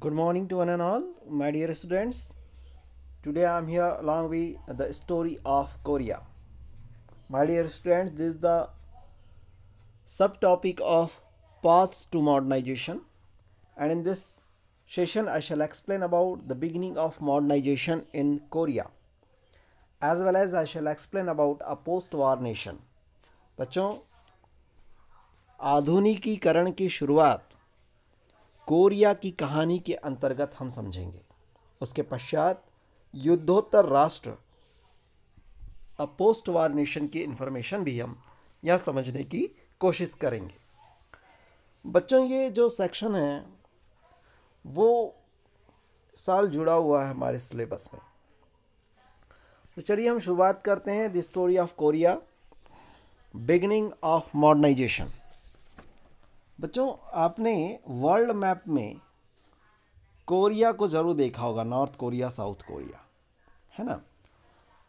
good morning to one and all my dear students today i'm here along with the story of korea my dear students this is the subtopic of paths to modernization and in this session i shall explain about the beginning of modernization in korea as well as i shall explain about a post-war nation बच्चों आधुनिकीकरण की शुरुआत Korea की कहानी के अंतर्गत हम समझेंगे उसके पश्चात युद्धोत्तर राष्ट्र अ पोस्ट वार नेशन की इन्फॉर्मेशन भी हम यह समझने की कोशिश करेंगे बच्चों ये जो सेक्शन है वो साल जुड़ा हुआ है हमारे सिलेबस में तो चलिए हम शुरुआत करते हैं the story of Korea beginning of modernisation बच्चों आपने वर्ल्ड मैप में कोरिया को ज़रूर देखा होगा नॉर्थ कोरिया साउथ कोरिया है ना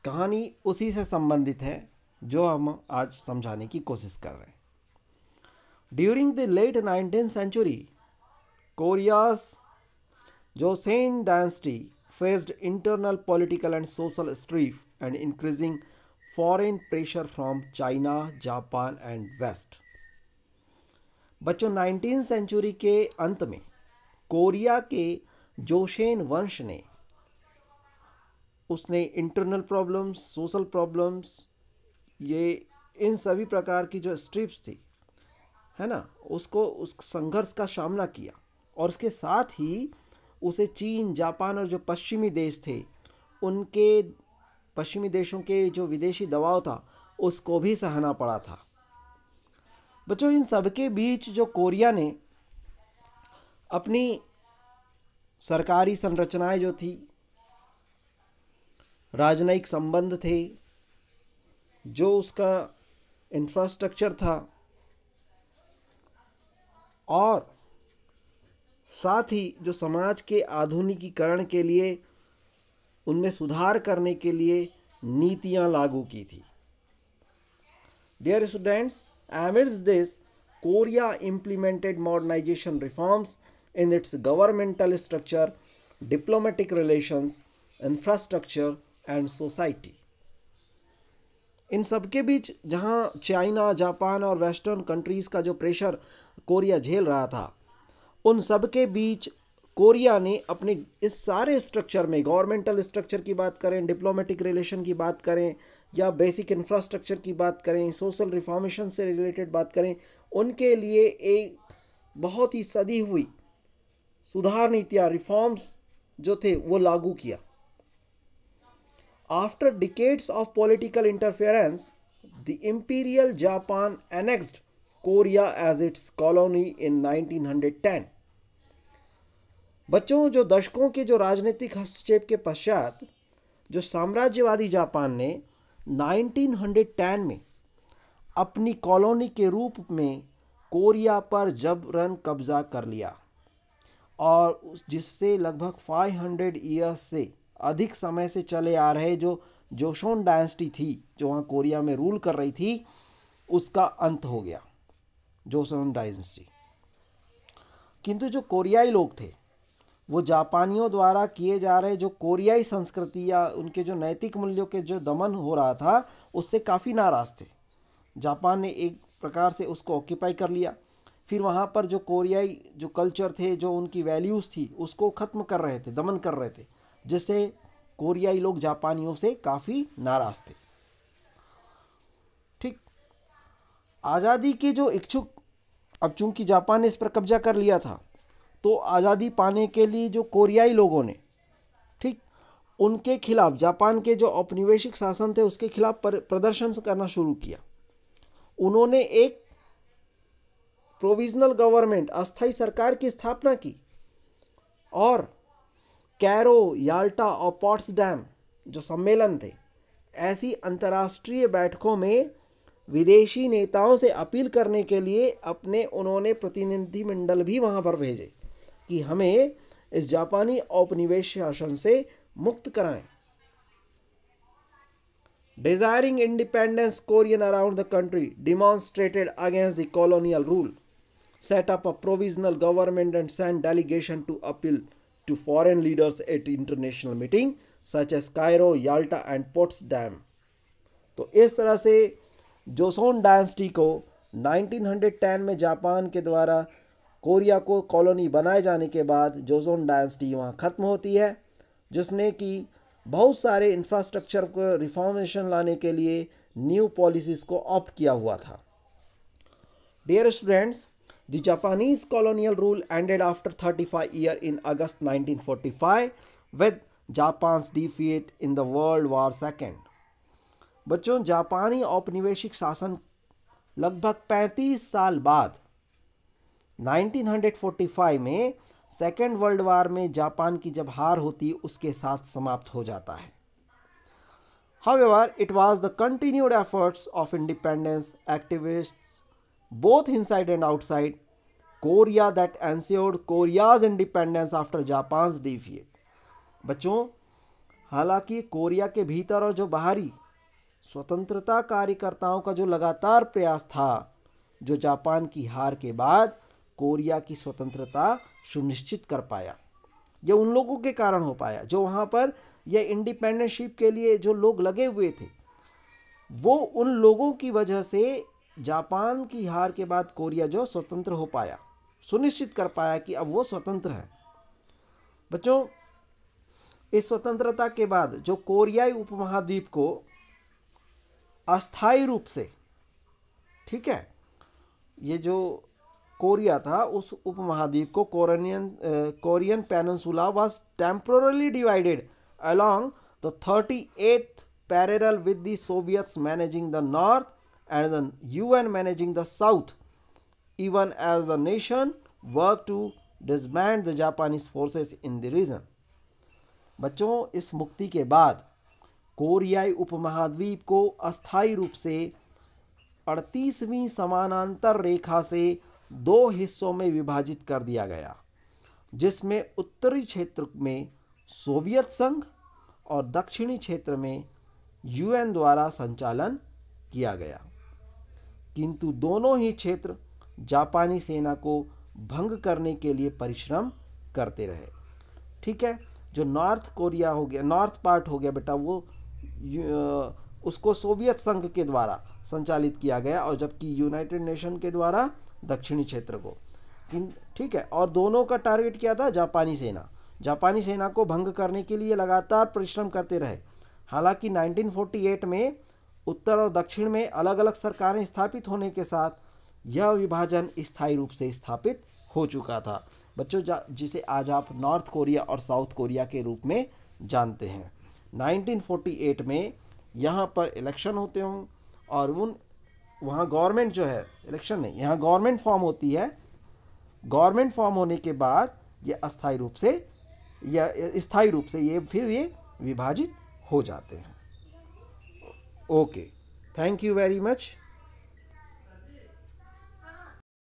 कहानी उसी से संबंधित है जो हम आज समझाने की कोशिश कर रहे हैं during the late nineteen century Korea Joseon dynasty faced internal political and social strife and increasing foreign pressure from China Japan and West बच्चों नाइनटीन सेंचुरी के अंत में कोरिया के जोशेन वंश ने उसने इंटरनल प्रॉब्लम्स सोशल प्रॉब्लम्स ये इन सभी प्रकार की जो स्ट्रिप्स थी है ना उसको उस संघर्ष का सामना किया और उसके साथ ही उसे चीन जापान और जो पश्चिमी देश थे उनके पश्चिमी देशों के जो विदेशी दबाव था उसको भी सहना पड़ा था बच्चों इन सबके बीच जो कोरिया ने अपनी सरकारी संरचनाएं जो थी राजनयिक संबंध थे जो उसका इंफ्रास्ट्रक्चर था और साथ ही जो समाज के आधुनिकीकरण के लिए उनमें सुधार करने के लिए नीतियां लागू की थी dear students Amidst this, Korea implemented modernization reforms in its governmental structure, diplomatic relations, infrastructure and society. इन सबके बीच जहाँ चाइना जापान और वेस्टर्न कंट्रीज़ का जो प्रेशर कोरिया झेल रहा था उन सब के बीच कोरिया ने अपने इस सारे स्ट्रक्चर में गवर्नमेंटल स्ट्रक्चर की बात करें डिप्लोमेटिक रिलेशन की बात करें या बेसिक इंफ्रास्ट्रक्चर की बात करें सोशल रिफॉर्मेशन से रिलेटेड बात करें उनके लिए एक बहुत ही सदी हुई सुधार नीतियाँ रिफॉर्म्स जो थे वो लागू किया after decades of political interference the imperial Japan annexed Korea as its colony in 1910 बच्चों जो दशकों के जो राजनीतिक हस्तक्षेप के पश्चात जो साम्राज्यवादी जापान ने 1910 में अपनी कॉलोनी के रूप में कोरिया पर जबरन कब्जा कर लिया और उस जिससे लगभग 500 ईयर्स से अधिक समय से चले आ रहे जो जोशोन डायनेस्टी थी जो वहाँ कोरिया में रूल कर रही थी उसका अंत हो गया जोशोन डायनेस्टी किंतु जो कोरियाई लोग थे वो जापानियों द्वारा किए जा रहे जो कोरियाई संस्कृति या उनके जो नैतिक मूल्यों के जो दमन हो रहा था उससे काफ़ी नाराज़ थे जापान ने एक प्रकार से उसको ऑक्यूपाई कर लिया फिर वहाँ पर जो कोरियाई जो कल्चर थे जो उनकी वैल्यूज़ थी उसको ख़त्म कर रहे थे दमन कर रहे थे जिससे कोरियाई लोग जापानियों से काफ़ी नाराज़ थे ठीक आज़ादी के जो इच्छुक अब चूंकि जापान ने इस पर कब्जा कर लिया था तो आज़ादी पाने के लिए जो कोरियाई लोगों ने ठीक उनके खिलाफ जापान के जो औपनिवेशिक शासन थे उसके खिलाफ प्रदर्शन करना शुरू किया उन्होंने एक प्रोविजनल गवर्नमेंट अस्थाई सरकार की स्थापना की और कैरो याल्टा और पॉट्स डैम जो सम्मेलन थे ऐसी अंतर्राष्ट्रीय बैठकों में विदेशी नेताओं से अपील करने के लिए अपने उन्होंने प्रतिनिधिमंडल भी वहाँ पर भेजे कि हमें इस जापानी औपनिवेश शासन से मुक्त कराएं desiring independence Korean around the country demonstrated against the colonial rule set up a provisional government and send delegation to appeal to foreign leaders at international meeting such as Cairo Yalta and Potsdam तो इस तरह से Joseon dynasty को nineteen hundred ten में Japan के द्वारा Korea को colony बनाए जाने के बाद जोजोन डायनेस्टी वहाँ ख़त्म होती है जिसने कि बहुत सारे इंफ्रास्ट्रक्चर को रिफॉर्मेशन लाने के लिए न्यू पॉलिसीज़ को ऑप्ट किया हुआ था dear students The Japanese colonial rule ended after 35 years in August 1945 विद Japan's defeat in the world war second बच्चों जापानी औपनिवेशिक शासन लगभग 35 साल बाद 1945 में सेकेंड वर्ल्ड वार में जापान की जब हार होती उसके साथ समाप्त हो जाता है ever it was the continued efforts of independence activist both inside and outside Korea that ensured Korea's independence after Japan defeat बच्चों हालांकि कोरिया के भीतर और जो बाहरी स्वतंत्रता कार्यकर्ताओं का जो लगातार प्रयास था जो जापान की हार के बाद कोरिया की स्वतंत्रता सुनिश्चित कर पाया यह उन लोगों के कारण हो पाया जो वहाँ पर यह इंडिपेंडेंसशिप के लिए जो लोग लगे हुए थे वो उन लोगों की वजह से जापान की हार के बाद कोरिया जो स्वतंत्र हो पाया सुनिश्चित कर पाया कि अब वो स्वतंत्र है बच्चों इस स्वतंत्रता के बाद जो कोरियाई उपमहाद्वीप को अस्थाई रूप से ठीक है ये जो कोरिया था उस उपमहाद्वीप को Korean Korean peninsula was temporarily divided along the thirty eighth parallel with the Soviets managing the north and the U N managing the south even as the nation work to dismantle the Japanese forces in the region बच्चों इस मुक्ति के बाद कोरियाई उपमहाद्वीप को अस्थायी रूप से अड़तीसवीं समानांतर रेखा से दो हिस्सों में विभाजित कर दिया गया जिसमें उत्तरी क्षेत्र में सोवियत संघ और दक्षिणी क्षेत्र में यूएन द्वारा संचालन किया गया किंतु दोनों ही क्षेत्र जापानी सेना को भंग करने के लिए परिश्रम करते रहे ठीक है जो नॉर्थ कोरिया हो गया नॉर्थ पार्ट हो गया बेटा वो उसको सोवियत संघ के द्वारा संचालित किया गया और जबकि यूनाइटेड नेशन के द्वारा दक्षिणी क्षेत्र को ठीक है और दोनों का टारगेट क्या था जापानी सेना जापानी सेना को भंग करने के लिए लगातार परिश्रम करते रहे हालांकि 1948 में उत्तर और दक्षिण में अलग अलग सरकारें स्थापित होने के साथ यह विभाजन स्थायी रूप से स्थापित हो चुका था बच्चों जिसे आज आप नॉर्थ कोरिया और साउथ कोरिया के रूप में जानते हैं 1948 में यहाँ पर इलेक्शन होते हों और उन वहाँ गवर्नमेंट जो है इलेक्शन नहीं यहाँ गवर्नमेंट फॉर्म होती है गवर्नमेंट फॉर्म होने के बाद ये अस्थाई रूप से या स्थाई रूप से ये फिर ये विभाजित हो जाते हैं okay thank you very much